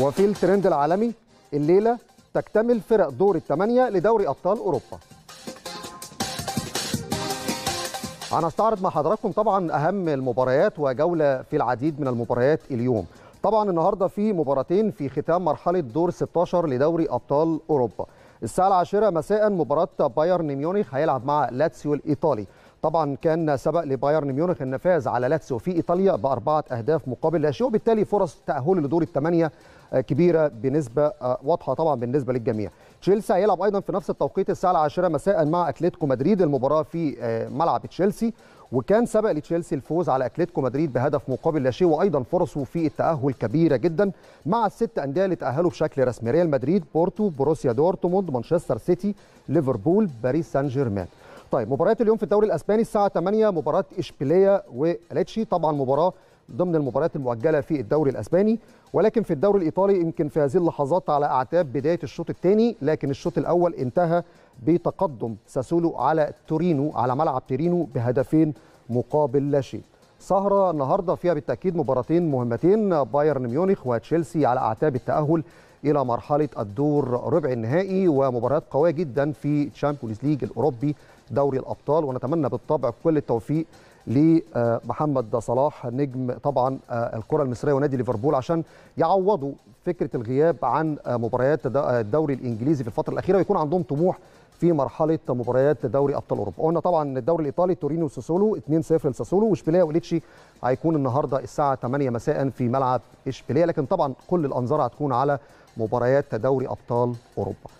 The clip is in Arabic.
وفي الترند العالمي الليلة تكتمل فرق دور الثمانية لدوري أبطال أوروبا هنستعرض مع حضراتكم طبعا أهم المباريات وجولة في العديد من المباريات اليوم طبعا النهاردة في مباراتين في ختام مرحلة دور 16 لدوري أبطال أوروبا الساعة العاشرة مساء مباراة بايرن ميونخ هيلعب مع لاتسيو الإيطالي طبعا كان سبق لبايرن ميونخ ان فاز على لاتسيو في ايطاليا باربعه اهداف مقابل لا شيء وبالتالي فرص تاهله لدور الثمانيه آه، كبيره بنسبه آه، واضحه طبعا بالنسبه للجميع. تشيلسي هيلعب ايضا في نفس التوقيت الساعه 10 مساء مع اتلتيكو مدريد المباراه في آه، ملعب تشيلسي وكان سبق لتشيلسي الفوز على اتلتيكو مدريد بهدف مقابل لا شيء وايضا فرصه في التاهل كبيره جدا مع الست انديه اللي تاهلوا بشكل رسمي ريال مدريد بورتو بروسيا دورتموند مانشستر سيتي ليفربول باريس سان جيرمان. طيب مباريات اليوم في الدوري الاسباني الساعه 8 مباراه اشبيليه واليتشي طبعا مباراه ضمن المباريات المؤجله في الدوري الاسباني ولكن في الدوري الايطالي يمكن في هذه اللحظات على اعتاب بدايه الشوط الثاني لكن الشوط الاول انتهى بتقدم ساسولو على تورينو على ملعب تورينو بهدفين مقابل لا شيء سهرة النهاردة فيها بالتأكيد مباراتين مهمتين بايرن ميونخ وتشيلسي على أعتاب التأهل إلى مرحلة الدور ربع النهائي ومباريات قوية جدا في تشامبيونز ليج الأوروبي دوري الابطال ونتمنى بالطبع كل التوفيق لمحمد صلاح نجم طبعا آه، الكره المصريه ونادي ليفربول عشان يعوضوا فكره الغياب عن آه، مباريات آه، الدوري الانجليزي في الفتره الاخيره ويكون عندهم طموح في مرحله مباريات دوري ابطال اوروبا قلنا طبعا الدوري الايطالي تورينو ساسولو 2-0 لساسولو واشبيليه وليتشي هيكون النهارده الساعه 8 مساء في ملعب اشبيليه لكن طبعا كل الانظار هتكون على مباريات دوري ابطال اوروبا